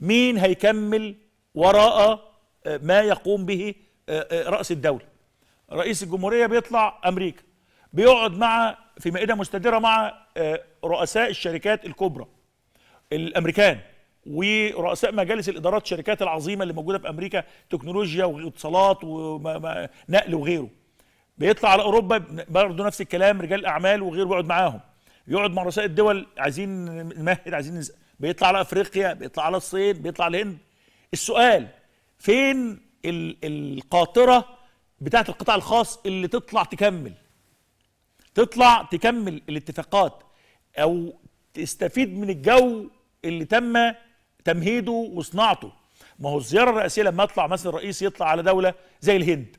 مين هيكمل وراء آه، ما يقوم به آه، آه، رأس الدولة رئيس الجمهورية بيطلع أمريكا بيقعد مع في مائدة مستديرة مع رؤساء الشركات الكبرى الأمريكان ورؤساء مجالس الإدارات الشركات العظيمة اللي موجودة في أمريكا تكنولوجيا واتصالات ونقل وغيره بيطلع على أوروبا برضه نفس الكلام رجال أعمال وغيره بيقعد معاهم يقعد مع رؤساء الدول عايزين نمهد عايزين نز... بيطلع على افريقيا بيطلع على الصين بيطلع على الهند السؤال فين ال... القاطره بتاعه القطاع الخاص اللي تطلع تكمل تطلع تكمل الاتفاقات او تستفيد من الجو اللي تم تمهيده وصناعته ما هو الزياره الرئاسيه لما يطلع مثلا الرئيس يطلع على دوله زي الهند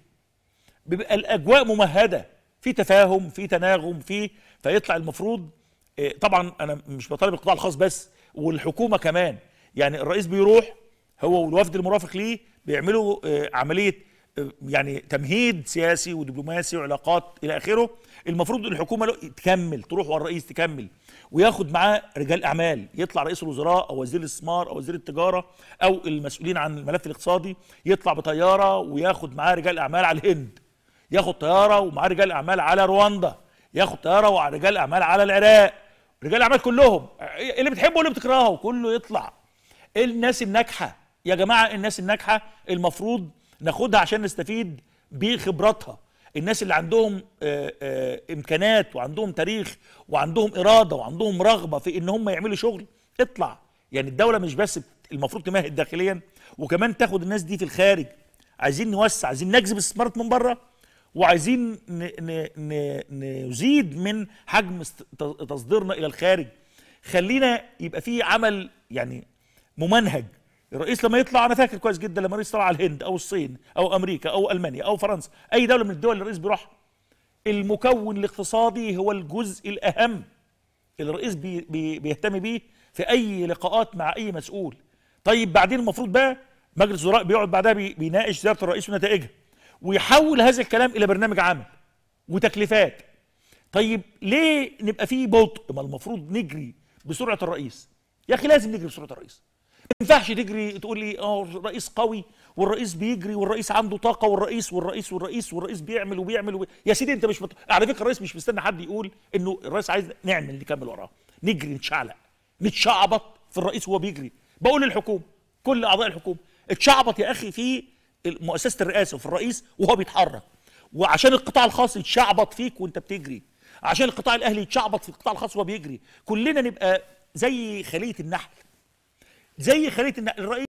بيبقى الاجواء ممهده في تفاهم في تناغم في فيطلع المفروض إيه، طبعا انا مش بطالب القطاع الخاص بس والحكومه كمان يعني الرئيس بيروح هو والوفد المرافق ليه بيعملوا إيه، عمليه إيه، يعني تمهيد سياسي ودبلوماسي وعلاقات الى اخره المفروض الحكومه له تكمل تروح ورا الرئيس تكمل وياخد معاه رجال اعمال يطلع رئيس الوزراء او وزير الاستثمار او وزير التجاره او المسؤولين عن الملف الاقتصادي يطلع بطياره وياخد معاه رجال اعمال على الهند ياخد طياره ومعاه رجال اعمال على رواندا ياخد طياره ورجال اعمال على العراق رجال الاعمال كلهم اللي بتحبه واللي بتكرهه كله يطلع الناس الناجحه يا جماعه الناس الناجحه المفروض ناخدها عشان نستفيد بخبراتها الناس اللي عندهم آه، آه، امكانات وعندهم تاريخ وعندهم اراده وعندهم رغبه في ان هم يعملوا شغل اطلع يعني الدوله مش بس المفروض تمهد داخليا وكمان تاخد الناس دي في الخارج عايزين نوسع عايزين نجذب استثمارات من بره وعايزين نزيد من حجم تصديرنا الى الخارج خلينا يبقى في عمل يعني ممنهج الرئيس لما يطلع انا فاكر كويس جدا لما الرئيس طلع على الهند او الصين او امريكا او المانيا او فرنسا اي دوله من الدول اللي الرئيس بيروح المكون الاقتصادي هو الجزء الاهم اللي الرئيس بي بي بيهتم بيه في اي لقاءات مع اي مسؤول طيب بعدين المفروض بقى مجلس الوزراء بيقعد بعدها بيناقش زياره الرئيس ونتائجها ويحول هذا الكلام الى برنامج عمل وتكليفات طيب ليه نبقى فيه بطء ما المفروض نجري بسرعه الرئيس يا اخي لازم نجري بسرعه الرئيس ما ينفعش تجري تقول لي اه الرئيس قوي والرئيس بيجري والرئيس عنده طاقه والرئيس والرئيس والرئيس والرئيس بيعمل وبيعمل وبي... يا سيدي انت مش مط... على فكره الرئيس مش مستني حد يقول انه الرئيس عايز نعمل نكمل وراه نجري نتشعلق نتشعبط في الرئيس وهو بيجري بقول للحكومه كل اعضاء الحكومه اتشعبط يا اخي في مؤسسه الرئاسه وفي الرئيس وهو بيتحرك وعشان القطاع الخاص يتشعبط فيك وانت بتجري عشان القطاع الاهلي يتشعبط في القطاع الخاص وهو بيجري كلنا نبقى زي خليه النحل زي خليه النحل الرئيس